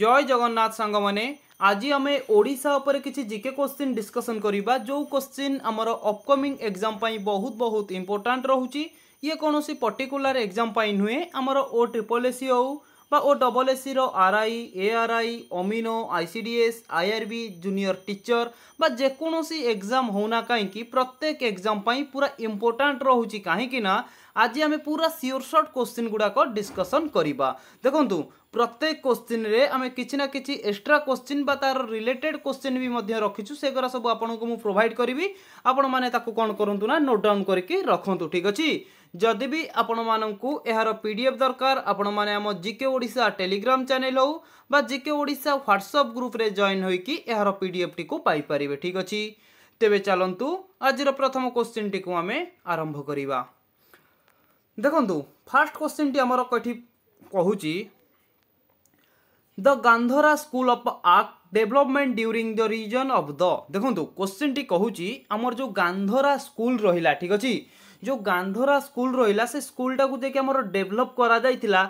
জয় জগন্নাথ সাংমানে আজি আমি ওড়িশা উপরে কিছু জিকে কোশ্চিন ডিসকসন করা যে কোশ্চিন আমার অপকমিং এক্সাম পাই বহুত বহুত ইম্পর্টাট রয়েছে ইয়ে কোণী পর্টিকুলার এক্সাম পাই নুহে আমার ও ট্রিপল এসি হো বা ও ডবল এসির আরআই এআরআই অমিনো আইসিডিএস আইআরবি জুনিয়র টিচর বা যেকোনসি এক্সাম হোক না কী প্রত্যেক এক্সাম পাই পুরা ইম্পর্টাট রয়েছে কী না আজি আমি পুরা সিওর সর্ট কোশ্চিন গুড়াক ডিসকসন করা দেখুন প্রত্যেক কোশ্চিন্রে আমি কিছু না কিছু এক্সট্রা কোশ্চিন বা তার রিলেটেড কোশ্চিন বি রখিছু সেগুলা সব আপনার মু প্রোভাইড করবি আপন মানে তাকে কম করতু না নোট ডাউন করি রাখতু ঠিক আছে যদি বি আপন মানুষ এর পিডিএফ দরকার আপন মানে আমার জিকে ওড়শা টেলিগ্রাম চ্যানেল হোক বা জিকে ওড়শা হোয়াটসঅপ গ্রুপে জয়েন হইকি এর পিডিএফটি পাইপারে ঠিক আছে তেবে চালু আজর প্রথম কোশ্চিনটি আমি আরম্ভ করা দেখুন ফার্স্ট কোশ্চিনটি আমার কটি কহুচি the Gandhara school of art development during the reason of the ଦେଖନ୍ତୁ କୋଶ୍ଚିନ୍ଟି କହୁଛି ଆମର ଯେଉଁ ଗାନ୍ଧରା ସ୍କୁଲ ରହିଲା ଠିକ୍ ଅଛି ଯେଉଁ ଗାନ୍ଧରା ସ୍କୁଲ ରହିଲା ସେ ସ୍କୁଲଟାକୁ ଯାଇକି ଆମର ଡେଭଲପ୍ କରାଯାଇଥିଲା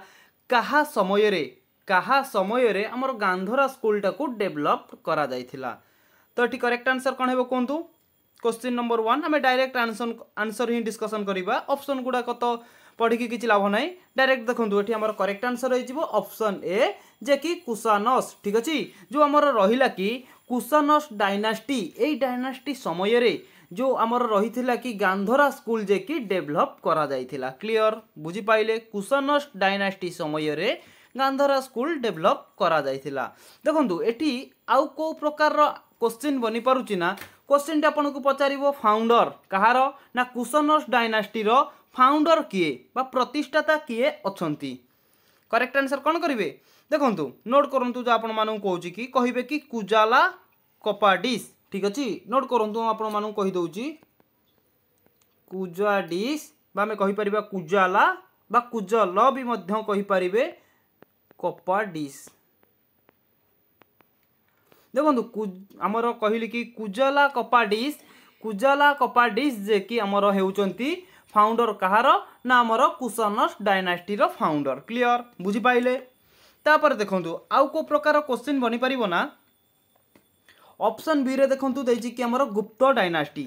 କାହା ସମୟରେ କାହା ସମୟରେ ଆମର ଗାନ୍ଧରା ସ୍କୁଲଟାକୁ ଡେଭଲପ୍ କରାଯାଇଥିଲା ତ ଏଠି କରେକ୍ଟ ଆନ୍ସର୍ କ'ଣ ହେବ କୁହନ୍ତୁ କୋଶ୍ଚିନ୍ ନମ୍ବର ୱାନ୍ ଆମେ ଡାଇରେକ୍ଟ ଆନ୍ସର୍ ଆନ୍ସର୍ ହିଁ ଡିସ୍କସନ୍ କରିବା ଅପସନ୍ ଗୁଡ଼ାକ ତ ପଢ଼ିକି କିଛି ଲାଭ ନାହିଁ ଡାଇରେକ୍ଟ ଦେଖନ୍ତୁ ଏଠି ଆମର କରେକ୍ଟ ଆନ୍ସର୍ ହେଇଯିବ ଅପସନ୍ ଏ যে কি কুশানস ঠিক আছে যে আমার রহিলা কি কুশানস ডাইনাষ্টি এই ডাইনাষ্টি সময়রে যে আমার রহিলা কি গান্ধরা স্কুল যে কি ডেভেলপ করা যাই ক্লিয়র বুঝি পাইলে কুশানস ডাইনাষ্টি সময়রে গান্ধরা স্কুল ডেভেলপ করা যাই দেখুন এটি আউ কেউ প্রকার কোশ্চিন বনিপারুচি না কোশ্চিনটি আপনার পচারিব ফাউন্ডর কাহার না কুশানস ডাইনাষ্টির ফাউন্ডর কিয়ে বা প্রতিষ্ঠাতা কিয়ে অনেক করেক্ট আনসর কন করবে ଦେଖନ୍ତୁ ନୋଟ୍ କରନ୍ତୁ ଯେ ଆପଣମାନଙ୍କୁ କହୁଛି କି କହିବେ କି କୁଜାଲା କପାଡିସ୍ ଠିକ୍ ଅଛି ନୋଟ୍ କରନ୍ତୁ ମୁଁ ଆପଣମାନଙ୍କୁ କହିଦେଉଛି କୁଜାଡିସ୍ ବା ଆମେ କହିପାରିବା କୁଜାଲା ବା କୁଜଲ ବି ମଧ୍ୟ କହିପାରିବେ କପାଡିସ୍ ଦେଖନ୍ତୁ ଆମର କହିଲି କି କୁଜଲା କପାଡିସ୍ କୁଜଲା କପାଡିସ୍ ଯେ କି ଆମର ହେଉଛନ୍ତି ଫାଉଣ୍ଡର କାହାର ନା ଆମର କୁସନସ୍ ଡାଇନାଷ୍ଟିର ଫାଉଣ୍ଡର କ୍ଲିଅର ବୁଝିପାରିଲେ ତାପରେ ଦେଖନ୍ତୁ ଆଉ କେଉଁ ପ୍ରକାର କୋଶ୍ଚିନ୍ ବନିପାରିବ ନା ଅପସନ୍ ବିରେ ଦେଖନ୍ତୁ ଦେଇଛି କି ଆମର ଗୁପ୍ତ ଡାଇନାଷ୍ଟି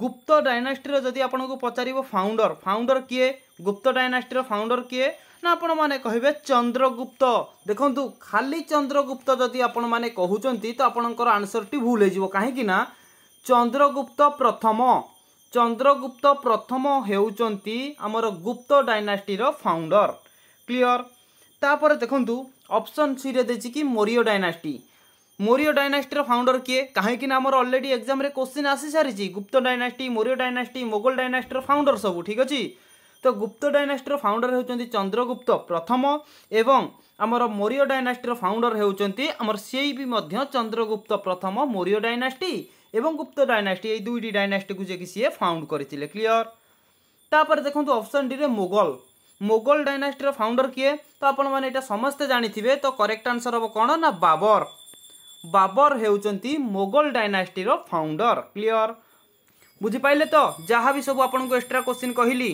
ଗୁପ୍ତ ଡାଇନାଷ୍ଟିର ଯଦି ଆପଣଙ୍କୁ ପଚାରିବ ଫାଉଣ୍ଡର ଫାଉଣ୍ଡର କିଏ ଗୁପ୍ତ ଡାଇନାଷ୍ଟିର ଫାଉଣ୍ଡର କିଏ ନା ଆପଣମାନେ କହିବେ ଚନ୍ଦ୍ରଗୁପ୍ତ ଦେଖନ୍ତୁ ଖାଲି ଚନ୍ଦ୍ରଗୁପ୍ତ ଯଦି ଆପଣମାନେ କହୁଛନ୍ତି ତ ଆପଣଙ୍କର ଆନ୍ସର୍ଟି ଭୁଲ ହେଇଯିବ କାହିଁକି ନା ଚନ୍ଦ୍ରଗୁପ୍ତ ପ୍ରଥମ ଚନ୍ଦ୍ରଗୁପ୍ତ ପ୍ରଥମ ହେଉଛନ୍ତି ଆମର ଗୁପ୍ତ ଡାଇନାଷ୍ଟିର ଫାଉଣ୍ଡର କ୍ଲିଅର ତାପରେ ଦେଖନ୍ତୁ ଅପସନ୍ ସିରେ ଦେଇଛି କି ମୋରିଓ ଡାଇନାଷ୍ଟି ମୋରିଓ ଡାଇନାଷ୍ଟିର ଫାଉଣ୍ଡର କିଏ କାହିଁକି ନା ଆମର ଅଲରେଡ଼ି ଏକ୍ଜାମ୍ରେ କୋଶ୍ଚିନ୍ ଆସିସାରିଛି ଗୁପ୍ତ ଡାଇନାଷ୍ଟି ମୋରିଓ ଡାଇନାଷ୍ଟି ମୋଗଲ ଡାଇନାଷ୍ଟିର ଫାଉଣ୍ଡର ସବୁ ଠିକ୍ ଅଛି ତ ଗୁପ୍ତ ଡାଇନାଷ୍ଟିର ଫାଉଣ୍ଡର ହେଉଛନ୍ତି ଚନ୍ଦ୍ରଗୁପ୍ତ ପ୍ରଥମ ଏବଂ ଆମର ମୌର୍ଯ୍ୟ ଡାଇନାଷ୍ଟିର ଫାଉଣ୍ଡର ହେଉଛନ୍ତି ଆମର ସେଇ ବି ମଧ୍ୟ ଚନ୍ଦ୍ରଗୁପ୍ତ ପ୍ରଥମ ମୌର୍ଯ୍ୟ ଡାଇନାଷ୍ଟି ଏବଂ ଗୁପ୍ତ ଡାଇନାଷ୍ଟି ଏଇ ଦୁଇଟି ଡାଇନାଷ୍ଟିକୁ ଯାଇକି ସିଏ ଫାଉଣ୍ଡ କରିଥିଲେ କ୍ଲିଅର ତାପରେ ଦେଖନ୍ତୁ ଅପସନ୍ ଡିରେ ମୋଗଲ মোগল ডাইনাস্টির ফাউন্ডর কিয়ে তো আপনার এটা সমস্তে জাঁথিবে তো করেক্ট আনসর হব কোণ না বাবর বাবর হচ্ছেন মোগল ডাইনাস্টির ফাউন্ডর ক্লিয়র বুঝিপাইলে তো যা বি সব আপনার এক্সট্রা কোশ্চিন কহিলি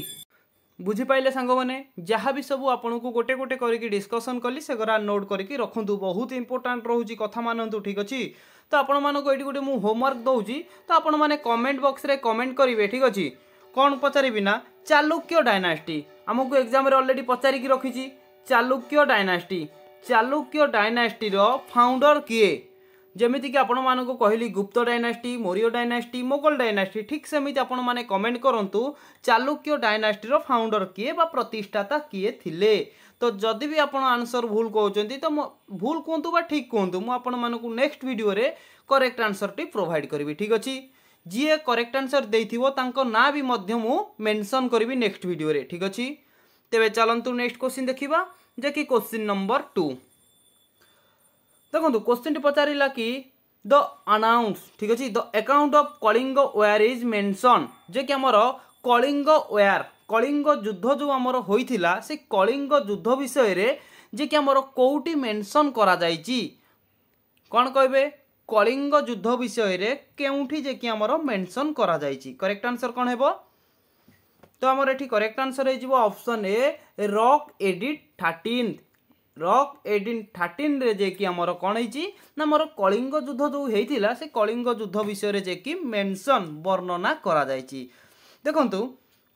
বুঝিপাইলে সাংমানে যা বি সব আপনার গোটে গোটে করি ডিসকসন কলি সেগুলা নোট করি রখতু বহুত ইম্পর্টাট রয়েছে কথা মানতু ঠিক আছে তো আপনার এটি গোটে মু হোমওয়ার্ক দৌছি তো আপনার কমেন্ট বক্সরে কমেন্ট করবে ঠিক আছে କ'ଣ ପଚାରିବି ନା ଚାଲୁକ୍ୟ ଡାଇନାଷ୍ଟି ଆମକୁ ଏକ୍ଜାମ୍ରେ ଅଲରେଡ଼ି ପଚାରିକି ରଖିଛି ଚାଲୁକ୍ୟ ଡାଇନାଷ୍ଟି ଚାଲୁକ୍ୟ ଡାଇନାଷ୍ଟିର ଫାଉଣ୍ଡର କିଏ ଯେମିତିକି ଆପଣମାନଙ୍କୁ କହିଲି Gupta dynasty Maurya dynasty Mughal dynasty ଠିକ୍ ସେମିତି ଆପଣମାନେ କମେଣ୍ଟ କରନ୍ତୁ ଚାଲୁକ୍ୟ ଡାଇନାଷ୍ଟିର ଫାଉଣ୍ଡର କିଏ ବା ପ୍ରତିଷ୍ଠାତା କିଏ ଥିଲେ ତ ଯଦି ବି ଆପଣ ଆନ୍ସର୍ ଭୁଲ କହୁଛନ୍ତି ତ ଭୁଲ କୁହନ୍ତୁ ବା ଠିକ୍ କୁହନ୍ତୁ ମୁଁ ଆପଣମାନଙ୍କୁ ନେକ୍ସଟ ଭିଡ଼ିଓରେ କରେକ୍ଟ ଆନ୍ସର୍ଟି ପ୍ରୋଭାଇଡ଼ କରିବି ଠିକ୍ ଅଛି ଯିଏ କରେକ୍ଟ ଆନ୍ସର୍ ଦେଇଥିବ ତାଙ୍କ ନାଁ ବି ମଧ୍ୟ ମୁଁ ମେନସନ୍ କରିବି ନେକ୍ସଟ ଭିଡ଼ିଓରେ ଠିକ୍ ଅଛି ତେବେ ଚାଲନ୍ତୁ ନେକ୍ସଟ କୋଶ୍ଚିନ୍ ଦେଖିବା ଯେ କି କୋଶ୍ଚିନ୍ ନମ୍ବର ଟୁ ଦେଖନ୍ତୁ କୋଶ୍ଚିନ୍ଟି ପଚାରିଲା କି ଦ ଆନାଉନ୍ସ ଠିକ୍ ଅଛି the account of Kalinga where is mention ଯେ କି ଆମର କଳିଙ୍ଗ ୱେୟାର କଳିଙ୍ଗ ଯୁଦ୍ଧ ଯେଉଁ ଆମର ହୋଇଥିଲା ସେ କଳିଙ୍ଗ ଯୁଦ୍ଧ ବିଷୟରେ ଯେ କି ଆମର କେଉଁଠି ମେନସନ୍ କରାଯାଇଛି କ'ଣ କହିବେ কলিঙ্গ যুদ্ধ বিষয়ে কেউঠি যে কি আমার মেনশন করা যাইছি করেক্ট আনসর কোণ হব তো আমার এটি করেক্ট আনসর হয়ে যাব option a rock edit thirteen rock এডিন থার্টিন্রে যে কি আমার কোণ হয়েছি না আমার কলিঙ্গ যুদ্ধ যে হয়েছিল সে কলিঙ্গ যুদ্ধ বিষয়ে যে কি মেনশন বর্ণনা করা যাইছি দেখুন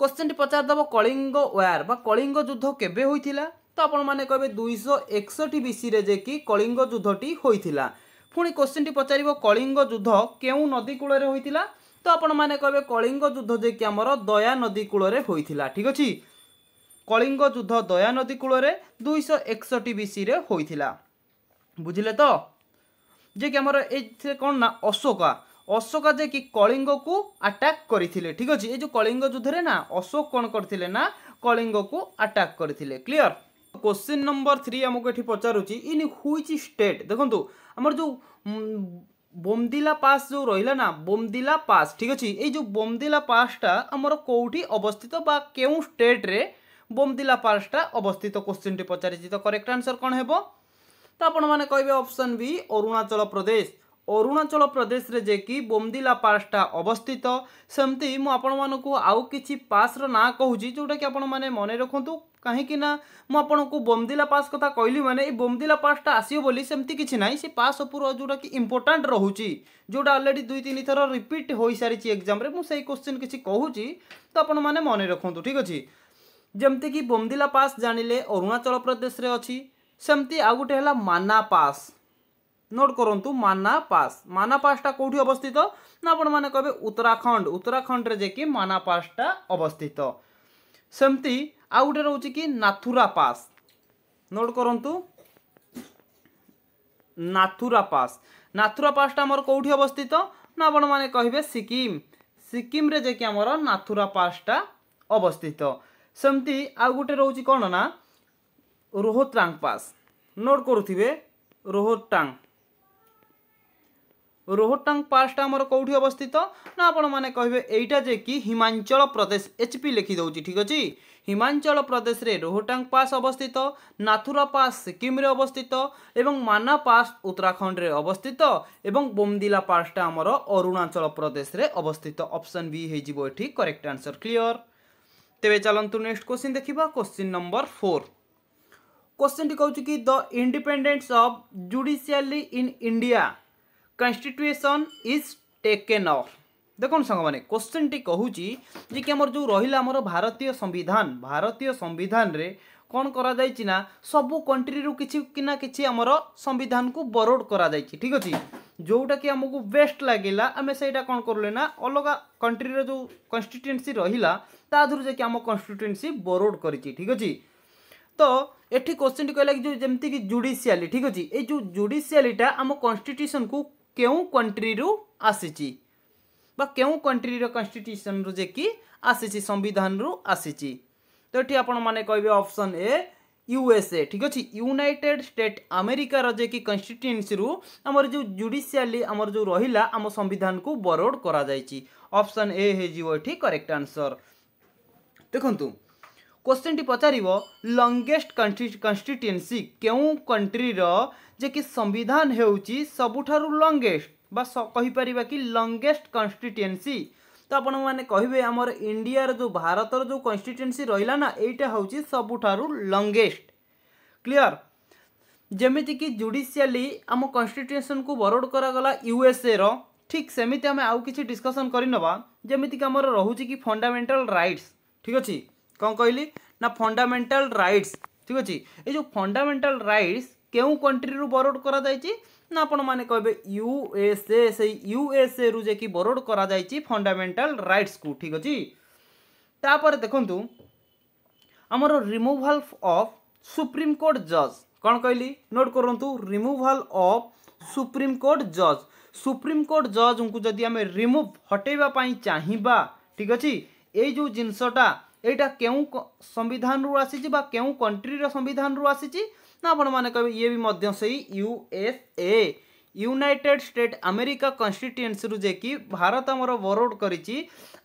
কোশ্চেনটি পচারিদেব কলিঙ্গ ওয়ার বা কলিঙ্গ যুদ্ধ কেবে হয়েছিল তো আপনার কে দুইশ একষট্টি বিসিরে যে কি কলিঙ্গ যুদ্ধটি হয়েছিল ପୁଣି କୋଶ୍ଚିନ୍ଟି ପଚାରିବ କଳିଙ୍ଗ ଯୁଦ୍ଧ କେଉଁ ନଦୀ କୂଳରେ ହୋଇଥିଲା ତ ଆପଣମାନେ କହିବେ କଳିଙ୍ଗ ଯୁଦ୍ଧ ଯେ କି ଆମର ଦୟା ନଦୀ କୂଳରେ ହୋଇଥିଲା ଠିକ୍ ଅଛି କଳିଙ୍ଗ ଯୁଦ୍ଧ ଦୟା ନଦୀ କୂଳରେ ଦୁଇଶହ ଏକଷଠି ବିସିରେ ହୋଇଥିଲା ବୁଝିଲେ ତ ଯେ କି ଆମର ଏଥିରେ କ'ଣ ନା ଅଶୋକା ଅଶୋକା ଯେ କି କଳିଙ୍ଗକୁ ଆଟାକ୍ କରିଥିଲେ ଠିକ୍ ଅଛି ଏ ଯେଉଁ କଳିଙ୍ଗ ଯୁଦ୍ଧରେ ନା ଅଶୋକ କ'ଣ କରିଥିଲେ ନା କଳିଙ୍ଗକୁ ଆଟାକ୍ କରିଥିଲେ କ୍ଲିଅର କୋଶ୍ଚିନ୍ ନମ୍ବର ଥ୍ରୀ ଆମକୁ ଏଠି ପଚାରୁଛି ଇନ୍ ହୁଇଚ୍ ଷ୍ଟେଟ୍ ଦେଖନ୍ତୁ আমার ଯେଉଁ বোমদিলা ପାସ୍ ଯେଉଁ ରହିଲା ନା ବୋମଦିଲା ପାସ୍ ଠିକ୍ ଅଛି ଏଇ ଯେଉଁ ବୋମଦିଲା ପାସ୍ଟା ଆମର କେଉଁଠି ଅବସ୍ଥିତ ବା କେଉଁ ଷ୍ଟେଟ୍ରେ ବୋମଦିଲା ପାସ୍ଟା ଅବସ୍ଥିତ କୋଶ୍ଚିନ୍ଟି ପଚାରିଛି ତ କରେକ୍ଟ ଆନ୍ସର୍ କ'ଣ ହେବ ତ ଆପଣମାନେ କହିବେ ଅପସନ୍ ବି ଅରୁଣାଚଳ ପ୍ରଦେଶ ଅରୁଣାଚଳ ପ୍ରଦେଶରେ ଯେ କି ବୋମଦିଲା ପାସ୍ଟା ଅବସ୍ଥିତ ସେମିତି ମୁଁ ଆପଣମାନଙ୍କୁ ଆଉ କିଛି ପାସ୍ର ନାଁ କହୁଛି ଯେଉଁଟାକି ଆପଣମାନେ ମନେ ରଖନ୍ତୁ କାହିଁକିନା ମୁଁ ଆପଣଙ୍କୁ ବୋମଦିଲା ପାସ୍ କଥା କହିଲି ମାନେ ଏଇ ବୋମଦିଲା ପାସ୍ଟା ଆସିବ ବୋଲି ସେମିତି କିଛି ନାହିଁ ସେ ପାସ୍ ଉପରୁ ଯେଉଁଟାକି ଇମ୍ପୋର୍ଟାଣ୍ଟ ରହୁଛି ଯେଉଁଟା ଅଲରେଡ଼ି ଦୁଇ ତିନି ଥର ରିପିଟ୍ ହୋଇସାରିଛି ଏକ୍ଜାମ୍ରେ ମୁଁ ସେଇ କୋଶ୍ଚିନ୍ କିଛି କହୁଛି ତ ଆପଣମାନେ ମନେ ରଖନ୍ତୁ ଠିକ୍ ଅଛି ଯେମିତିକି ବୋମଦିଲା ପାସ୍ ଜାଣିଲେ ଅରୁଣାଚଳ ପ୍ରଦେଶରେ ଅଛି ସେମିତି ଆଉ ଗୋଟେ ହେଲା ମାନା ପାସ୍ নোট করতু মানা পাস মানা পাসটা কোটি অবস্থিত না আপনার মানে কে উত্তরাখণ্ড উত্তরাখণ্ডের যে কি মানা পাসটা অবস্থিত সেমতি ଆଉ ଗୋଟେ ରହୁଛି କି ନାଥୁରା ପାସ୍ ନୋଟ୍ କରନ୍ତୁ ନାଥୁରା ପାସ୍ ନାଥୁରା ପାସ୍ଟା ଆମର କେଉଁଠି ଅବସ୍ଥିତ ନା ଆପଣମାନେ କହିବେ ସିକିମ ସିକିମରେ ଯାଇକି ଆମର ନାଥୁରା ପାସ୍ଟା ଅବସ୍ଥିତ ସେମିତି ଆଉ ଗୋଟେ ରହୁଛି କ'ଣ ନା ରୋହତ୍ରାଙ୍ଗ ପାସ୍ ନୋଟ୍ କରୁଥିବେ ରୋହତ୍ରାଙ୍ଗ ରୋହଟାଙ୍ଗ ପାସ୍ଟା ଆମର କେଉଁଠି ଅବସ୍ଥିତ ନା ଆପଣମାନେ କହିବେ ଏଇଟା ଯେ କି ହିମାଞ୍ଚଳ ପ୍ରଦେଶ ଏଚ୍ ପି ଲେଖିଦେଉଛି ଠିକ୍ ଅଛି ହିମାଞ୍ଚଳ ପ୍ରଦେଶରେ ରୋହଟାଙ୍ଗ ପାସ୍ ଅବସ୍ଥିତ ନାଥୁରା ପାସ୍ ସିକିମ୍ରେ ଅବସ୍ଥିତ ଏବଂ ମାନା ପାସ୍ ଉତ୍ତରାଖଣ୍ଡରେ ଅବସ୍ଥିତ ଏବଂ ବୋମଦିଲା ପାସ୍ଟା ଆମର ଅରୁଣାଚଳ ପ୍ରଦେଶରେ ଅବସ୍ଥିତ ଅପସନ୍ ବି ହୋଇଯିବ ଏଠି କରେକ୍ଟ ଆନ୍ସର୍ କ୍ଲିଅର୍ ତେବେ ଚାଲନ୍ତୁ ନେକ୍ସଟ କୋଶ୍ଚିନ୍ ଦେଖିବା କୋଶ୍ଚିନ୍ ନମ୍ବର ଫୋର୍ କୋଶ୍ଚିନ୍ଟି କହୁଛି କି the independence of judiciary in India constitution is taken of দেখুন ସାଙ୍ଗମାନେ କୋଶ୍ଚିନ୍ଟି କହୁଛି ଯେ କି ଆମର ଯେଉଁ ରହିଲା ଆମର ଭାରତୀୟ ସମ୍ବିଧାନ ଭାରତୀୟ ସମ୍ବିଧାନରେ କ'ଣ କରାଯାଇଛି ନା ସବୁ କଣ୍ଟ୍ରିରୁ କିଛି ନା କିଛି ଆମର ସମ୍ବିଧାନକୁ ବରୋଡ଼ କରାଯାଇଛି ଠିକ୍ ଅଛି ଯେଉଁଟାକି ଆମକୁ ବେଷ୍ଟ ଲାଗିଲା ଆମେ ସେଇଟା କ'ଣ କଲେ ନା ଅଲଗା କଣ୍ଟ୍ରିର ଯେଉଁ କନଷ୍ଟିଟ୍ୟୁଏନ୍ସି ରହିଲା ତା ଦେହରୁ ଯାଇକି ଆମ କନଷ୍ଟିଟ୍ୟୁଏନ୍ସି ବରୋଡ଼ କରିଛି ଠିକ୍ ଅଛି ତ ଏଠି କୋଶ୍ଚିନ୍ଟି କହିଲା କି ଯେଉଁ ଯେମିତିକି ଜୁଡ଼ିସିଆଲି ଠିକ୍ ଅଛି ଏଇ ଯେଉଁ ଜୁଡ଼ିସିଆଲିଟା ଆମ କନଷ୍ଟିଟ୍ୟୁସନ୍କୁ କେଉଁ କଣ୍ଟ୍ରିରୁ ଆସିଛି বা কেউ কন্ট্রির কনস্টিট্যুশন যে কি আসিছি সংবিধান রু আসিছি তো এটি আপনার কবে অপশন এ ইউএসএ ঠিক আছে ইউনাইটেড স্টেট আমেরিকার যে কি কনস্টিট্যুয়েন্সি রু আমার যে জুডিসিয়ালি আমার যে রহিলা আমার সংবিধান কু বরোড করা যাইছি অপশন এ হয়ে এটি করেক্ট আনসর দেখুন କୋଶ୍ଚିନ୍ଟି ପଚାରିବ ଲଙ୍ଗେଷ୍ଟ କନଷ୍ଟିଟ୍ୟୁଏନ୍ସି କେଉଁ କଣ୍ଟ୍ରିର ଯେ କି ସମ୍ବିଧାନ ହେଉଛି ସବୁଠାରୁ ଲଙ୍ଗେଷ୍ଟ ବା କହିପାରିବା କି ଲଙ୍ଗେଷ୍ଟ କନଷ୍ଟିଟ୍ୟୁଏନ୍ସି ତ ଆପଣମାନେ କହିବେ ଆମର ଇଣ୍ଡିଆର ଯେଉଁ ଭାରତର ଯେଉଁ କନଷ୍ଟିଟ୍ୟୁଏନ୍ସି ରହିଲା ନା ଏଇଟା ହେଉଛି ସବୁଠାରୁ ଲଙ୍ଗେଷ୍ଟ କ୍ଲିଅର ଯେମିତିକି ଜୁଡ଼ିସିଆଲି ଆମ କନଷ୍ଟିଟ୍ୟୁସନ୍କୁ ବରୋଡ଼ କରାଗଲା ୟୁଏସ୍ଏର ଠିକ୍ ସେମିତି ଆମେ ଆଉ କିଛି ଡିସ୍କସନ୍ କରିନେବା ଯେମିତିକି ଆମର ରହୁଛି କି ଫଣ୍ଡାମେଣ୍ଟାଲ୍ ରାଇଟ୍ସ ଠିକ୍ ଅଛି କ'ଣ କହିଲି ନା ଫଣ୍ଡାମେଣ୍ଟାଲ ରାଇଟ୍ସ ଠିକ୍ ଅଛି ଏଇ ଯେଉଁ ଫଣ୍ଡାମେଣ୍ଟାଲ ରାଇଟ୍ସ କେଉଁ କଣ୍ଟ୍ରିରୁ ବରୋଡ଼ କରାଯାଇଛି ନା ଆପଣମାନେ କହିବେ ୟୁଏସ୍ଏ ସେଇ ୟୁଏସ୍ଏରୁ ଯେ କି ବରୋଡ଼ କରାଯାଇଛି ଫଣ୍ଡାମେଣ୍ଟାଲ ରାଇଟ୍ସକୁ ଠିକ୍ ଅଛି ତାପରେ ଦେଖନ୍ତୁ ଆମର ରିମୁଭାଲ ଅଫ୍ ସୁପ୍ରିମକୋର୍ଟ ଜଜ୍ କ'ଣ କହିଲି ନୋଟ୍ କରନ୍ତୁ ରିମୁଭାଲ ଅଫ୍ ସୁପ୍ରିମକୋର୍ଟ ଜଜ୍ ସୁପ୍ରିମକୋର୍ଟ ଜଜ୍ଙ୍କୁ ଯଦି ଆମେ ରିମୁଭ୍ ହଟେଇବା ପାଇଁ ଚାହିଁବା ଠିକ୍ ଅଛି ଏଇ ଯେଉଁ ଜିନିଷଟା এইটা কেউ সংবিধান রু আসিছি বা কেউ কন্ট্রির সংবিধান রু আসিছি না আপন মানে কবে ইয়ে বি মধ্য সেই ইউএসএ ୟୁନାଇଟେଡ୍ ଷ୍ଟେଟ୍ ଆମେରିକା କନଷ୍ଟିଟ୍ୟୁଏନ୍ସିରୁ ଯାଇକି ଭାରତ ଆମର ବରୋଡ଼ କରିଛି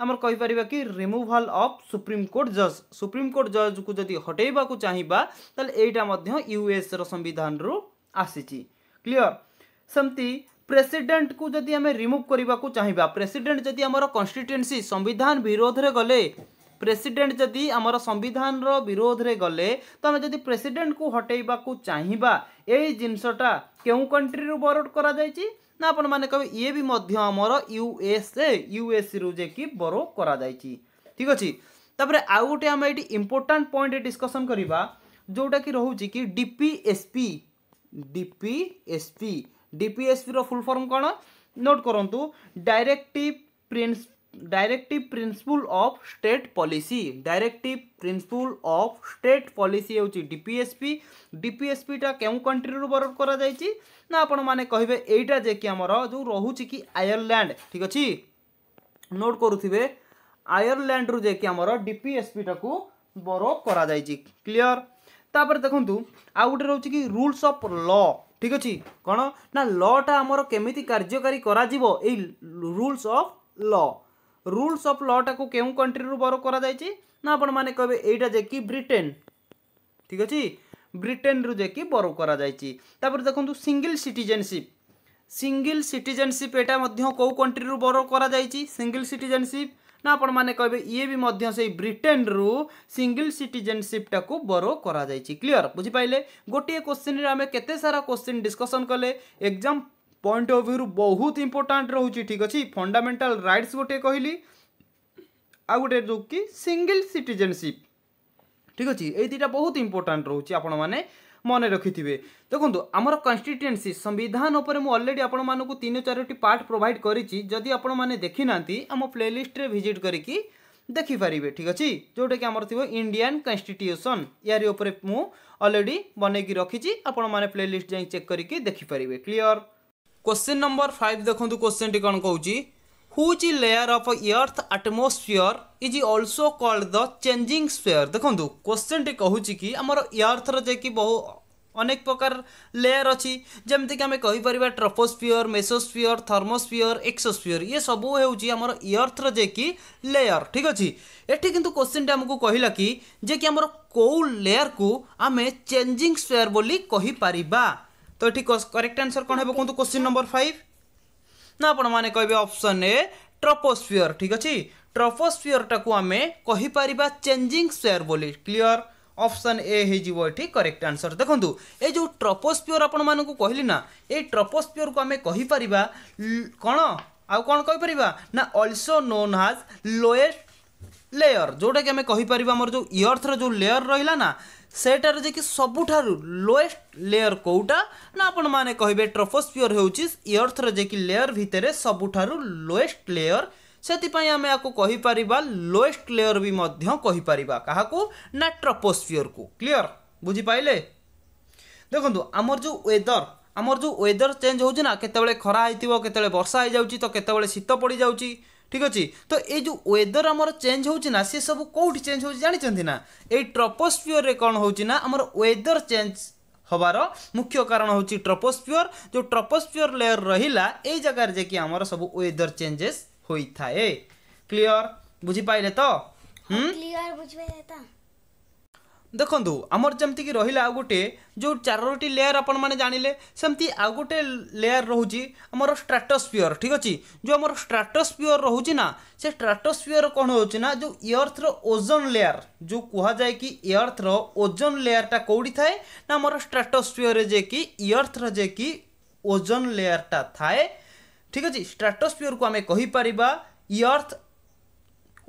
ଆମର କହିପାରିବା କି ରିମୁଭାଲ୍ ଅଫ୍ ସୁପ୍ରିମକୋର୍ଟ ଜଜ୍ ସୁପ୍ରିମକୋର୍ଟ ଜଜ୍କୁ ଯଦି ହଟେଇବାକୁ ଚାହିଁବା ତାହେଲେ ଏଇଟା ମଧ୍ୟ ୟୁଏସ୍ର ସମ୍ବିଧାନରୁ ଆସିଛି କ୍ଲିଅର୍ ସେମିତି ପ୍ରେସିଡେଣ୍ଟକୁ ଯଦି ଆମେ ରିମୁଭ୍ କରିବାକୁ ଚାହିଁବା ପ୍ରେସିଡେଣ୍ଟ ଯଦି ଆମର କନଷ୍ଟିଟ୍ୟୁଏନ୍ସି ସମ୍ବିଧାନ ବିରୋଧରେ ଗଲେ ପ୍ରେସିଡେଣ୍ଟ ଯଦି ଆମର ସମ୍ବିଧାନର ବିରୋଧରେ ଗଲେ ତ ଆମେ ଯଦି ପ୍ରେସିଡେଣ୍ଟକୁ ହଟେଇବାକୁ ଚାହିଁବା ଏଇ ଜିନିଷଟା କେଉଁ କଣ୍ଟ୍ରିରୁ ବରୋଡ଼ କରାଯାଇଛି ନା ଆପଣମାନେ କହିବେ ଇଏ ବି ମଧ୍ୟ ଆମର ୟୁଏସ୍ଏ ୟୁଏସ୍ଏରୁ ଯାଇକି ବରୋ କରାଯାଇଛି ଠିକ୍ ଅଛି ତାପରେ ଆଉ ଗୋଟେ ଆମେ ଏଠି ଇମ୍ପୋର୍ଟାଣ୍ଟ ପଏଣ୍ଟ ଡିସ୍କସନ୍ କରିବା ଯେଉଁଟାକି ରହୁଛି କି ଡିପିଏସ୍ପି ଡିପିଏସ୍ପି ଡିପିଏସ୍ପିର ଫୁଲ୍ ଫର୍ମ କ'ଣ ନୋଟ୍ କରନ୍ତୁ directive prince directive principle of state policy directive principle of state policy हूँ डीपीएसपी डीपीएसपीटा क्यों कंट्री रु बरफ करा जाइए ना आपण कहे यहीटा जे कि जो रोचे कि आयरलैंड ठीक अच्छे नोट करुवे आयरलैंड रु जे कि आमर डीपीएसपीटा को बर कर जाइए क्लीयर तापर देखु आ गोटे रोचे कि रूल्स अफ लॉ ঠিক ଅଛି କ'ଣ ନା ଲ'ଟା ଆମର କେମିତି କାର୍ଯ୍ୟକାରୀ କରାଯିବ ଏଇ ରୁଲ୍ସ ଅଫ୍ ରୁଲ୍ସ ଅଫ୍ ଲ'ଟାକୁ କେଉଁ କଣ୍ଟ୍ରିରୁ ବର କରାଯାଇଛି ନା ଆପଣମାନେ କହିବେ ଏଇଟା ଯେ କି ବ୍ରିଟେନ୍ ଠିକ୍ ଅଛି ବ୍ରିଟେନ୍ରୁ ଯେ କି ବର କରାଯାଇଛି ତାପରେ ଦେଖନ୍ତୁ ସିଙ୍ଗିଲ୍ ସିଟିଜେନସିପ୍ ସିଙ୍ଗିଲ୍ ସିଟିଜେନସିପ୍ ଏଇଟା ମଧ୍ୟ କେଉଁ କଣ୍ଟ୍ରିରୁ ବର କରାଯାଇଛି ସିଙ୍ଗିଲ୍ ସିଟିଜେନସିପ୍ ନା ଆପଣମାନେ କହିବେ ଇଏ ବି ମଧ୍ୟ ସେଇ ବ୍ରିଟେନ୍ରୁ ସିଙ୍ଗିଲ୍ ସିଟିଜେନସିପ୍ଟାକୁ ବରୋ କରାଯାଇଛି କ୍ଲିଅର୍ ବୁଝିପାରିଲେ ଗୋଟିଏ କୋଶ୍ଚିନ୍ରେ ଆମେ କେତେ ସାରା କୋଶ୍ଚିନ୍ ଡିସ୍କସନ୍ କଲେ ଏକ୍ଜାମ୍ পয়েন্ট অফ ভিউ বহুত ইম্পর্টাট রয়েছে ঠিক আছে ফন্ডামেন্টাল রাইটস গোটে কহিলি আউ গোটে যে কি সিঙ্গল সিটিজেনশিপ ঠিক আছে এই দুইটা বহুত ইম্পর্টাট রয়েছে আপন মানে মনে ରଖିଥିବେ ଦେଖନ୍ତୁ ଆମର କନଷ୍ଟିଟ୍ୟୁଏନ୍ସି ସମ୍ବିଧାନ ଉପରେ ମୁଁ ଅଲରେଡ଼ି ଆପଣମାନଙ୍କୁ ତିନି ଚାରୋଟି ପାର୍ଟ ପ୍ରୋଭାଇଡ଼ କରିଛି ଯଦି ଆପଣମାନେ ଦେଖିନାହାନ୍ତି ଆମ ପ୍ଲେଲିଷ୍ଟରେ ଭିଜିଟ୍ କରିକି ଦେଖିପାରିବେ ଠିକ୍ ଅଛି ଯେଉଁଟାକି ଆମର ଥିବ ଇଣ୍ଡିଆନ୍ କନଷ୍ଟିଟ୍ୟୁସନ୍ ୟାରି ଉପରେ ମୁଁ ଅଲରେଡ଼ି ବନେଇକି ରଖିଛି ଆପଣମାନେ ପ୍ଲେଲିଷ୍ଟ ଯାଇ ଚେକ୍ କରିକି ଦେଖିପାରିବେ କ୍ଲିଅର୍ क्वेश्चन नंबर फाइव देखो क्वेश्चन टी कौन कौन whose layer of earth atmosphere is also called the changing sphere देखो क्वेश्चन टी कहूँ कि आम इर्थर कि बहु अनेक प्रकार लेयर अच्छी जमीक आम कहीपर ट्रपोस्फियर मेसोस्फियर थर्मोस्फियर एक्सोस्फियर ये सब होमर इर्थर कि लेयर ठीक अच्छे एटि कितु क्वेश्चन टी आमको कहला कि जे कि कौ लेयर को आम चेजिंग स्पेयर बोली कहीपर तो ये करेक्ट आंसर कौन है कहतु क्वेश्चन नंबर फाइव ना आपण मैंने कहे अप्सन ए ट्रपोस्फियर ठीक अच्छे ट्रपोस्फियर को आम कहीपर चेंजिंग स्पेयर बोली क्लीयर অপশন এ करेक्ट এটি করেক্ট ये जो এই যে ট্রপোস্পিওর আপনার কহিলি না এই ট্রপোস্পিওর আমি কহিপার কোণ আউ কোণ কইপার না also known as lowest layer ଯେଉଁଟାକି ଆମେ କହିପାରିବା ଆମର ଯେଉଁ ଇଅର୍ଥର ଯେଉଁ ଲେୟର ରହିଲା ନା ସେଇଟାରେ ଯାଇକି ସବୁଠାରୁ ଲୋଏଷ୍ଟ ଲେୟର କେଉଁଟା ନା ଆପଣମାନେ କହିବେ ଟ୍ରଫୋସ୍ପିୟର ହେଉଛି ଇଅର୍ଥର ଯାଇକି ଲେୟର ଭିତରେ ସବୁଠାରୁ ଲୋଏଷ୍ଟ ଲେୟର ସେଥିପାଇଁ ଆମେ ୟାକୁ କହିପାରିବା ଲୋଏଷ୍ଟ ଲେୟର ବି ମଧ୍ୟ କହିପାରିବା କାହାକୁ ନା ଟ୍ରପୋସ୍ଫିୟରକୁ କ୍ଲିଅର ବୁଝିପାରିଲେ ଦେଖନ୍ତୁ ଆମର ଯେଉଁ ୱେଦର ଆମର ଯେଉଁ ୱେଦର ଚେଞ୍ଜ ହେଉଛି ନା କେତେବେଳେ ଖରା ହେଇଥିବ କେତେବେଳେ ବର୍ଷା ହେଇଯାଉଛି ତ କେତେବେଳେ ଶୀତ ପଡ଼ିଯାଉଛି ঠিক আছে তো এই যে ওয়েদর আমার চেঞ্জ হচ্ছে না সে সব কোটি চেঞ্জ হচ্ছে জাঁচান না এই ট্রপোস্পিওরে কম হচ্ছে না আমার ওয়েদর চেঞ্জ হবার মুখ্য কারণ হচ্ছে ট্রপোস্পিওর যে ট্রপোস্পিওর লেয়ার রহিলা এই জায়গার যে কি আমার সব ওয়েদর চেঞ্জেস হয়ে থাকে ক্লিয়র বুঝিপাইলে তো হুম ক্লিয়র বুঝিপাইলে তো ଦେଖନ୍ତୁ ଆମର ଯେମିତିକି ରହିଲା ଆଉ ଗୋଟେ ଯେଉଁ ଚାରୋଟି ଲେୟାର ଆପଣମାନେ ଜାଣିଲେ ସେମିତି ଆଉ ଗୋଟେ ଲେୟାର ରହୁଛି ଆମର ଷ୍ଟ୍ରାଟୋସ୍ପିୟର ଠିକ୍ ଅଛି ଯେଉଁ ଆମର ଷ୍ଟ୍ରାଟୋସ୍ପିୟର ରହୁଛି ନା ସେ ଷ୍ଟ୍ରାଟୋସ୍ପିୟର କ'ଣ ହେଉଛି ନା ଯେଉଁ ଇଅର୍ଥର ଓଜନ୍ ଲେୟାର ଯେଉଁ କୁହାଯାଏ କି ଇଅର୍ଥର ଓଜନ୍ ଲେୟାରଟା କେଉଁଠି ଥାଏ ନା ଆମର ଷ୍ଟ୍ରାଟୋସ୍ପିୟରରେ ଯେ କି ଇଅର୍ଥର ଯେ କି ଓଜନ୍ ଲେୟାରଟା ଥାଏ ଠିକ୍ ଅଛି ଷ୍ଟ୍ରାଟୋସ୍ପିୟରକୁ ଆମେ କହିପାରିବା ଇଅର୍ଥ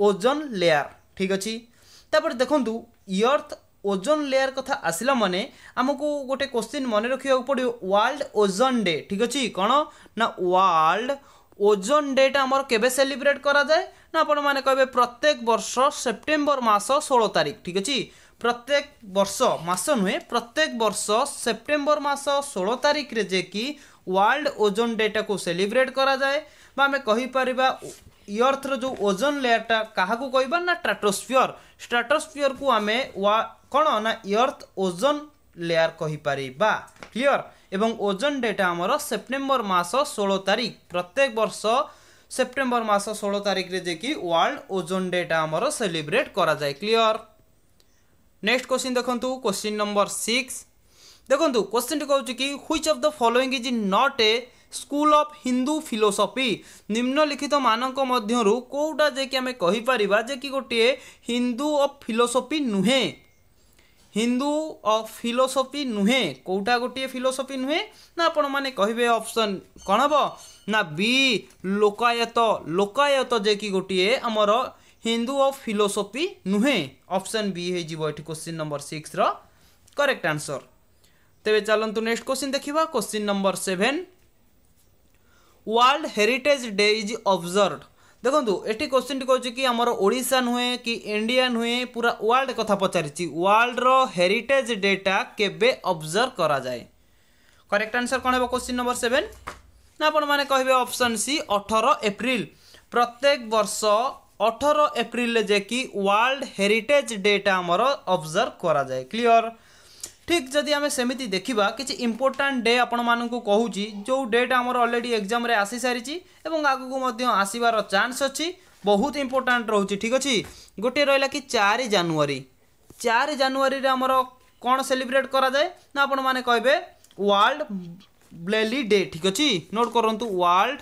ଓଜନ୍ ଲେୟାର ଠିକ୍ ଅଛି ତାପରେ ଦେଖନ୍ତୁ ଇଅର୍ଥ ওজোন লেয়ার কথা আসিলা মানে আমাকে গোটে কোশ্চিন মনে রাখা পড়ে ওয়ার্ল্ড ওজোন ডে ঠিক আছে কোণ না ওয়ার্ল্ড ওজোন ডেটা আমার কেবে সেলিব্রেট করা যায় না আপন মানে কবে প্রত্যেক বর্ষ সেপ্টেম্বর মাস ষোলো তারিখ ঠিক আছে প্রত্যেক বর্ষ মাস নুহে প্রত্যেক বর্ষ সেপ্টেম্বর মাস ষোলো তারিখে যে কি ওয়ার্ল্ড ওজোন ডেটা কু সেলিব্রেট করা যায় বা আমি কহিপারিবা इयर्थ र जो ओजन लेयर टा वा स्ट्राटोसफियरको ना कर्थ ओजन लेयर कहि पारे बा क्लियर एवं एजन डेटा हमरो सप्टेम्बर मास 16 तारिक प्रत्येक वर्ष सेप्टेम्बर मास 16 तारिक रे जेकी वर्ल्ड ओजन डेटा करा जाय क्लियर नेक्स्ट क्वेश्चन देखंतु क्वेश्चन नंबर 6 ଦେଖନ୍ତୁ କ୍ୱେଶ୍ଚିନ୍ଟି କହୁଛି କି which of the following is not a school of Hindu philosophy ନିମ୍ନଲିଖିତମାନଙ୍କ ମଧ୍ୟରୁ କେଉଁଟା ଯେ କି ଆମେ କହିପାରିବା ଯେ କି ଗୋଟିଏ ହିନ୍ଦୁ ଅଫ୍ ଫିଲୋସଫି ନୁହେଁ ହିନ୍ଦୁ ଅଫ୍ ଫିଲୋସଫି ନୁହେଁ କେଉଁଟା ଗୋଟିଏ ଫିଲୋସଫି ନୁହେଁ ନା ଆପଣମାନେ କହିବେ ଅପସନ୍ କ'ଣ ହେବ ନା ବି ଲୋକାୟତ ଲୋକାୟତ ଯେ କି ଗୋଟିଏ ଆମର ହିନ୍ଦୁ ଅଫ୍ ଫିଲୋସଫି ନୁହେଁ ଅପସନ୍ ବି ହେଇଯିବ ଏଠି କ୍ୱେଶ୍ଚିନ୍ ନମ୍ବର ସିକ୍ସର କରେକ୍ଟ ଆନ୍ସର୍ ᱛᱮবে ਚਲੰᱛᱩ ᱱᱮᱠᱥᱴ ᱠᱚᱥᱪᱟᱱ ᱫᱮᱠᱷᱤᱵᱟ question number 7 world heritage day is observed ᱫᱮᱠᱷᱚᱱᱛᱩ ᱮᱴᱤ ᱠᱚᱥᱪᱟᱱ ᱠᱚᱪᱦᱤ ᱠᱤ ᱟᱢᱨᱚ ᱚᱰᱤᱥᱟ ᱱᱩᱦᱮ ᱠᱤ ᱤᱱᱰᱤᱭᱟᱱ ᱱᱩᱦᱮ ᱯᱩᱨᱟ ᱣᱚᱨ্ল্ড ᱠᱚᱛᱷᱟ ᱯᱚᱪᱟᱨᱤᱪᱤ ᱣᱚᱨ্ল্ড ᱨᱚ ᱦᱮᱨᱤᱴᱮᱡ ᱰᱮᱴᱟ ᱠᱮᱵᱮ ᱚᱵᱡᱚᱨᱵ ᱠᱚᱨᱟ ᱡᱟᱭ ᱠᱚᱨᱮᱠᱴ ᱟᱱᱥᱟᱨ ᱠᱚᱱ ᱦᱚᱵᱚ ᱠᱚᱥᱪᱟᱱ ᱱᱚᱢᱵᱟᱨ 7 ᱱᱟ ᱟᱯᱚᱱ ᱢᱟ ঠিক যদি আমি সেমিতি দেখিবা কিছু ইম্পোর্টাট ডে ଆପଣମାନଙ୍କୁ କହୁଛି ଯେଉଁ ଡେଟା ଆମର ଅଲରେଡ଼ି ଏକ୍ଜାମ୍ରେ ଆସିସାରିଛି ଏବଂ ଆଗକୁ ମଧ୍ୟ ଆସିବାର ଚାନ୍ସ ଅଛି ବହୁତ ଇମ୍ପୋର୍ଟାଣ୍ଟ ରହୁଛି ଠିକ୍ ଅଛି ଗୋଟିଏ ରହିଲା କି ଚାରି ଜାନୁଆରୀ ଚାରି ଜାନୁଆରୀରେ ଆମର କ'ଣ ସେଲିବ୍ରେଟ୍ କରାଯାଏ ନା ଆପଣମାନେ କହିବେ ୱାର୍ଲଡ ବ୍ଲେଲି ଡେ ଠିକ୍ ଅଛି ନୋଟ୍ କରନ୍ତୁ ୱାର୍ଲଡ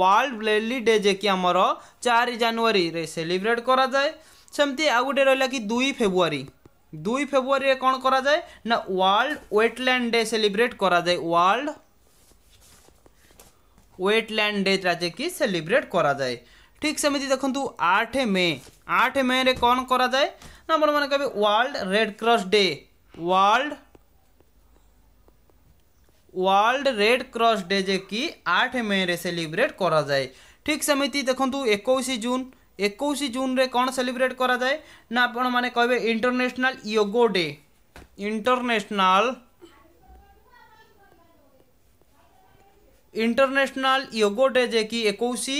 ୱାର୍ଲଡ ବ୍ଲେଲି ଡେ ଯେ କି ଆମର ଚାରି ଜାନୁଆରୀରେ ସେଲିବ୍ରେଟ୍ କରାଯାଏ ସେମିତି ଆଉ ଗୋଟେ ରହିଲା କି ଦୁଇ ଫେବୃଆରୀ ଦୁଇ ଫେବୃଆରୀରେ କ'ଣ କରାଯାଏ ନା ୱାର୍ଲଡ ୱେଟଲ୍ୟାଣ୍ଡ ଡେ ସେଲିବ୍ରେଟ୍ କରାଯାଏ ୱାର୍ଲଡ ୱେଟଲ୍ୟାଣ୍ଡ ଡେ ଯାହାକି ସେଲିବ୍ରେଟ୍ କରାଯାଏ ଠିକ୍ ସେମିତି ଦେଖନ୍ତୁ ଆଠ ମେ ଆଠ ମେରେ କ'ଣ କରାଯାଏ ନା ଆପଣମାନେ କହିବେ world red cross day world world red cross day যে কি আট মে সেলিব্রেট করা যায় ঠিক সেমিতি দেখুন একুশ জুন ଏକୋଇଶ ଜୁନ୍ରେ କ'ଣ ସେଲିବ୍ରେଟ୍ କରାଯାଏ ନା ଆପଣମାନେ କହିବେ international yoga day international international yoga day যে কি একুশে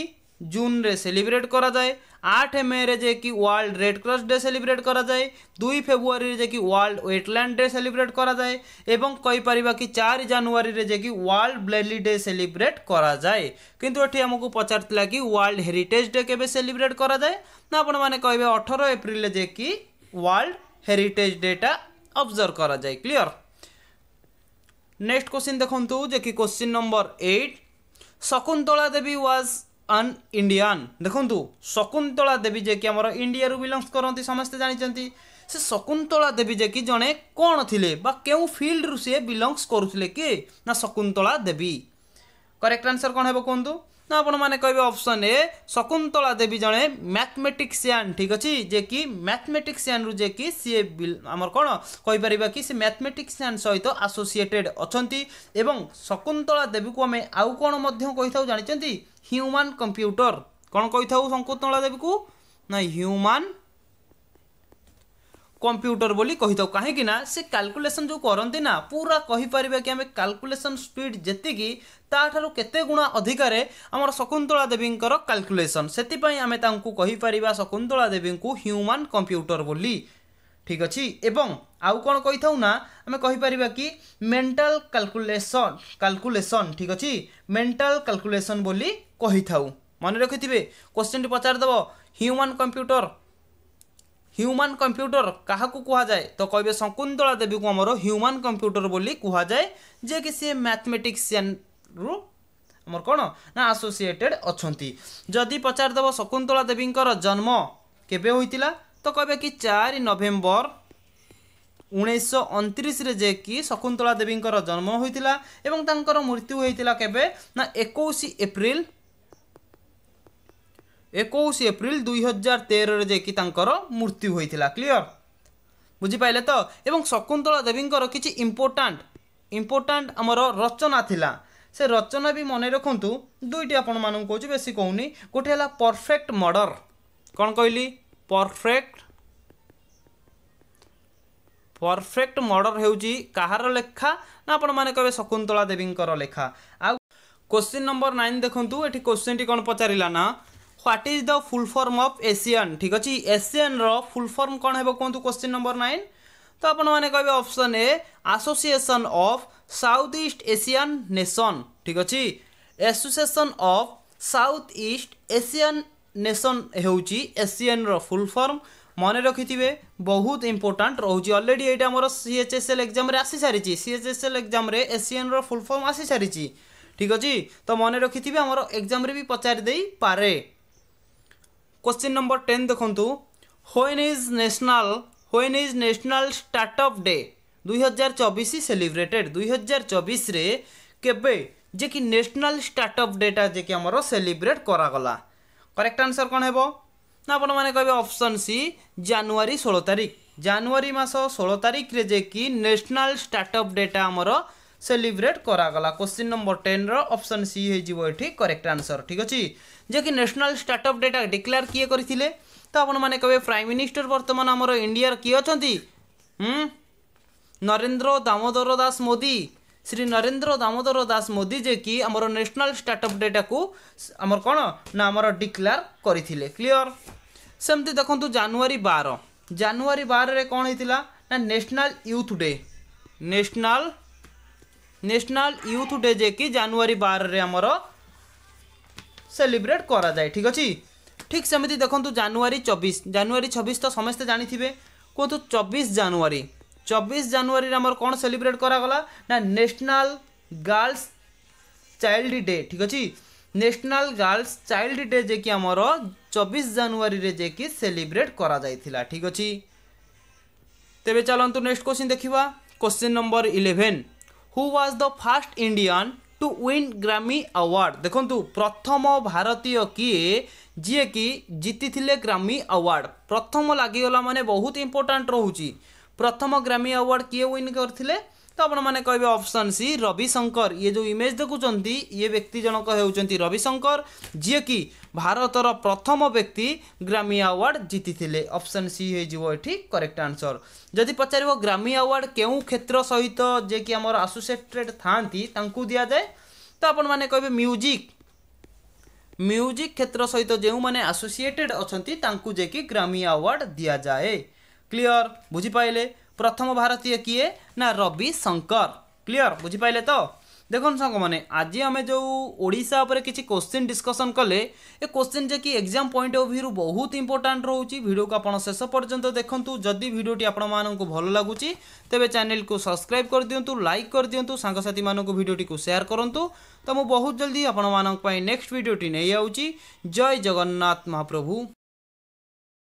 জুনরে সেলিব্রেট করা যায় আট মেরে যে কি world red cross day celebrate করা যায় দুই ফেব্রুয়ারিরে যে কি ওয়ার্ল্ড ওয়েটল্যান্ড ডে সেলিব্রেট করা যায় এবং কইপারিবা কি চারি জানুয়ারিরে যে কি ওয়ার্ল্ড ব্লেডলি ডে সেলিব্রেট করা যায় কিন্তু এটি আমাকে পচারলা কি ওয়ার্ল্ড হেরিটেজ ডে কেবে সেলিব্রেট করা যায় না আপন মানে কইবে অঠর এপ্রিলে যে কি ওয়ার্ল্ড হেরিটেজ ডেটা অবজর্ভ করা যায় ক্লিয়ার নেক্সট কোশ্চিন দেখুন যে কি question number eight Shakuntala Devi was an Indian দেখন্তু শকুন্তলা দেবী যে কি আমার ইন্ডিয়ারু বিলংস করতে সমস্তে জাঁচান সে শকুন্তলা দেবী যে কি জনে কোণ থিলে বা কেউ ফিল্ডরু সি বিলংস করুলে কি না শকুন্তলা দেবী করেক্ট আনসর কোণ হব কুহতু ନା ଆପଣମାନେ କହିବେ ଅପସନ୍ ଏ ଶକୁନ୍ତଳା ଦେବୀ ଜଣେ ମ୍ୟାଥମେଟିକ୍ସିଆନ୍ ଠିକ୍ ଅଛି ଯିଏକି ମ୍ୟାଥମେଟିକ୍ସିଆନ୍ରୁ ଯିଏକି ସିଏ ଆମର କ'ଣ କହିପାରିବା କି ସେ ମ୍ୟାଥମେଟିକ୍ସିଆନ୍ ସହିତ ଆସୋସିଏଟେଡ଼୍ ଅଛନ୍ତି ଏବଂ ଶକୁନ୍ତଳା ଦେବୀକୁ ଆମେ ଆଉ କ'ଣ ମଧ୍ୟ କହିଥାଉ ଜାଣିଛନ୍ତି ହ୍ୟୁମାନ୍ କମ୍ପ୍ୟୁଟର କ'ଣ କହିଥାଉ ଶକୁନ୍ତଳା ଦେବୀକୁ ନା ହ୍ୟୁମାନ୍ কম্প্ୟୁଟର ବୋଲି କହିଥାଉ କାହିଁକି ନା ସେ କାଲକୁଲେସନ୍ ଯେଉଁ କରନ୍ତି ନା ପୁରା କହିପାରିବା କି ଆମେ କାଲକୁଲେସନ୍ ସ୍ପିଡ୍ ଯେତିକି ତା'ଠାରୁ କେତେ ଗୁଣା ଅଧିକାରେ ଆମର ଶକୁନ୍ତଳା ଦେବୀଙ୍କର କାଲକୁଲେସନ୍ ସେଥିପାଇଁ ଆମେ ତାଙ୍କୁ କହିପାରିବା ଶକୁନ୍ତଳା ଦେବୀଙ୍କୁ ହ୍ୟୁମାନ୍ କମ୍ପ୍ୟୁଟର ବୋଲି ଠିକ୍ ଅଛି ଏବଂ ଆଉ କ'ଣ କହିଥାଉ ନା ଆମେ କହିପାରିବା କି ମେଣ୍ଟାଲ କାଲକୁଲେସନ୍ କାଲକୁଲେସନ୍ ଠିକ୍ ଅଛି ମେଣ୍ଟାଲ କାଲକୁଲେସନ୍ ବୋଲି କହିଥାଉ ମନେ ରଖିଥିବେ କୋଶ୍ଚିନ୍ଟି ପଚାରିଦେବ ହ୍ୟୁମାନ୍ କମ୍ପ୍ୟୁଟର ହ୍ୟୁମାନ୍ କମ୍ପ୍ୟୁଟର କାହାକୁ କୁହାଯାଏ ତ କହିବେ ଶକୁନ୍ତଳା ଦେବୀକୁ ଆମର ହ୍ୟୁମାନ୍ କମ୍ପ୍ୟୁଟର ବୋଲି କୁହାଯାଏ ଯିଏକି ସିଏ ମ୍ୟାଥମେଟିକ୍ସିଆନ୍ରୁ ଆମର କ'ଣ ନା ଆସୋସିଏଟେଡ଼୍ ଅଛନ୍ତି ଯଦି ପଚାରିଦେବ ଶକୁନ୍ତଳା ଦେବୀଙ୍କର ଜନ୍ମ କେବେ ହୋଇଥିଲା ତ କହିବେ କି ଚାରି ନଭେମ୍ବର ଉଣେଇଶହ ଅଣତିରିଶରେ ଯେ କି ଶକୁନ୍ତଳା ଦେବୀଙ୍କର ଜନ୍ମ ହୋଇଥିଲା ଏବଂ ତାଙ୍କର ମୃତ୍ୟୁ ହୋଇଥିଲା କେବେ ନା ଏକୋଇଶ ଏପ୍ରିଲ ଏକୋଇଶ ଏପ୍ରିଲ ଦୁଇ ହଜାର ତେରରେ ଯାଇକି ତାଙ୍କର ମୃତ୍ୟୁ ହୋଇଥିଲା କ୍ଲିଅର ବୁଝିପାରିଲେ ତ ଏବଂ ଶକୁନ୍ତଳା ଦେବୀଙ୍କର କିଛି ଇମ୍ପୋର୍ଟାଣ୍ଟ ଇମ୍ପୋର୍ଟାଣ୍ଟ ଆମର ରଚନା ଥିଲା ସେ ରଚନା ବି ମନେ ରଖନ୍ତୁ ଦୁଇଟି ଆପଣମାନଙ୍କୁ କହୁଛି ବେଶୀ କହୁନି ଗୋଟେ ହେଲା ପରଫେକ୍ଟ ମର୍ଡ଼ର କ'ଣ କହିଲି ପରଫେକ୍ଟ ପରଫେକ୍ଟ ମର୍ଡ଼ର ହେଉଛି କାହାର ଲେଖା ନା ଆପଣମାନେ କହିବେ ଶକୁନ୍ତଳା ଦେବୀଙ୍କର ଲେଖା ଆଉ କୋଶ୍ଚିନ୍ ନମ୍ବର ନାଇନ୍ ଦେଖନ୍ତୁ ଏଠି କୋଶ୍ଚିନ୍ଟି କ'ଣ ପଚାରିଲା ନା what is the full form of ASEAN ঠিক আছে এসিয়ানর ফুল ফর্ম কোণ হব কুহতু কোশ্চিন নম্বর নাইন তো আপনার কে option A association of south east Asian nation ঠিক আছে association of south east Asian nation হচ্ছে এসিয়ানর ফুল ফর্ম মনে রাখিবে বহুত ইম্পর্টাট রয়েছে অলরেডি এইটা আমার সিএচএসএল এক্সামে আসি সারিছি সিএচএসএল এক্সামে এসিএনর ফুল ফর্ম আসি সারিছি ঠিক আছে তো মনে রাখিবে আমার এক্সামে বি পচারি দিয়ে পারে क्वेश्चन नंबर टेन देखु when is national when is national startup day দুই হাজার চবিশ সেলিব্রেটেড দুই হাজার চবিশে কেবে যে কি ন্যাশনাল স্টার্টঅপ ডেটা যে কি আমার সেলিব্রেট করাগলা করেক্ট আনসর কোণ হব না আপন মানে কবে অপশন সি জানুয়ারি ষোলো তারিখ জানুয়ারি মাস ষোলো তারিখে যে কি ন্যাশনাল স্টার্টঅপ ডেটা আমার ସେ ଲିଭରେଟ୍ କରାଗଲା କୋଶ୍ଚିନ୍ ନମ୍ବର ଟେନ୍ର ଅପସନ୍ ସି ହୋଇଯିବ ଏଠି କରେକ୍ଟ ଆନ୍ସର୍ ଠିକ୍ ଅଛି ଯେ କି ନ୍ୟାସନାଲ୍ ଷ୍ଟାର୍ଟଅପ୍ ଡେଟା ଡିକ୍ଲେୟାର କିଏ କରିଥିଲେ ତ ଆପଣମାନେ କହିବେ ପ୍ରାଇମ୍ ମିନିଷ୍ଟର ବର୍ତ୍ତମାନ ଆମର ଇଣ୍ଡିଆର କିଏ ଅଛନ୍ତି ନରେନ୍ଦ୍ର ଦାମୋଦର ଦାସ ମୋଦି ଶ୍ରୀ ନରେନ୍ଦ୍ର ଦାମୋଦର ଦାସ ମୋଦି ଯେ କି ଆମର ନ୍ୟାସନାଲ୍ ଷ୍ଟାର୍ଟଅପ୍ ଡେଟାକୁ ଆମର କ'ଣ ନା ଆମର ଡିକ୍ଲେୟାର କରିଥିଲେ କ୍ଲିଅର୍ ସେମିତି ଦେଖନ୍ତୁ ଜାନୁଆରୀ ବାର ଜାନୁଆରୀ ବାରରେ କ'ଣ ହେଇଥିଲା ନା national youth day national national youth day যেকি জানুয়ারি বারে আমার সেলিব্রেট করা যায় ঠিক আছে ঠিক সেমিতি দেখুন জানুয়ারি চবিশ জানুয়ারি ছবিশ তো সমস্তে জাঁথিবে কুহতু চবিশ জানুয়ারি চবিশ জানুয়ারি আমার কোণ সেলিব্রেট করাগলা না ন্যাশনাল গার্লস চাইল্ড ডে ঠিক আছে ন্যাশনাল গার্লস চাইল্ড ডে যে কি আমার চবিশ জানুয়ারি যে কি সেলিব্রেট করা যাই ঠিক আছে তেবে চলতু নেক্সট কোশ্চিন দেখা question number eleven who was the first Indian to win grammy award ଦେଖନ୍ତୁ ପ୍ରଥମ ଭାରତୀୟ କିଏ ଯିଏକି ଜିତିଥିଲେ ଗ୍ରାମି ଆୱାର୍ଡ଼ ପ୍ରଥମ ଲାଗିଗଲା ମାନେ ବହୁତ ଇମ୍ପୋର୍ଟାଣ୍ଟ ରହୁଛି ପ୍ରଥମ ଗ୍ରାମି ଆୱାର୍ଡ଼ କିଏ ୱିନ୍ କରିଥିଲେ तो आपने कहे अप्सन सी रविशंकर ये जो इमेज देखुं ये व्यक्ति जनक होती रविशंकर जी कि भारतर प्रथम व्यक्ति ग्रामी आवार्ड जीति अप्सन सी हो करेक्ट आंसर जदि पचार ग्रामी आवार्ड केेत्र सहित जे कि आम आसोसीएटेड था दि जाए तो आपने कहे म्यूजिक म्यूजिक क्षेत्र सहित जो मैंने आसोसीएटेड अच्छा जेकि ग्रामी आवार्ड दि जाए क्लीयर बुझीपाले ପ୍ରଥମ ଭାରତୀୟ କିଏ ନା ରବି ଶଙ୍କର କ୍ଲିଅର ବୁଝିପାରିଲେ ତ ଦେଖନ୍ତୁ ସାଙ୍ଗମାନେ ଆଜି ଆମେ ଯେଉଁ ଓଡ଼ିଶା ଉପରେ କିଛି କୋଶ୍ଚିନ୍ ଡିସ୍କସନ୍ କଲେ ଏ କୋଶ୍ଚିନ୍ ଯେ କି ଏକ୍ଜାମ୍ ପଏଣ୍ଟ ଅଫ୍ ଭ୍ୟୁରୁ ବହୁତ ଇମ୍ପୋର୍ଟାଣ୍ଟ ରହୁଛି ଭିଡ଼ିଓକୁ ଆପଣ ଶେଷ ପର୍ଯ୍ୟନ୍ତ ଦେଖନ୍ତୁ ଯଦି ଭିଡ଼ିଓଟି ଆପଣମାନଙ୍କୁ ଭଲ ଲାଗୁଛି ତେବେ ଚ୍ୟାନେଲକୁ ସବସ୍କ୍ରାଇବ୍ କରିଦିଅନ୍ତୁ ଲାଇକ୍ କରିଦିଅନ୍ତୁ ସାଙ୍ଗସାଥିମାନଙ୍କୁ ଭିଡ଼ିଓଟିକୁ ସେୟାର କରନ୍ତୁ ତ ମୁଁ ବହୁତ ଜଲ୍ଦି ଆପଣମାନଙ୍କ ପାଇଁ ନେକ୍ସଟ ଭିଡ଼ିଓଟି ନେଇ ଆସୁଛି ଜୟ ଜଗନ୍ନାଥ ମହାପ୍ରଭୁ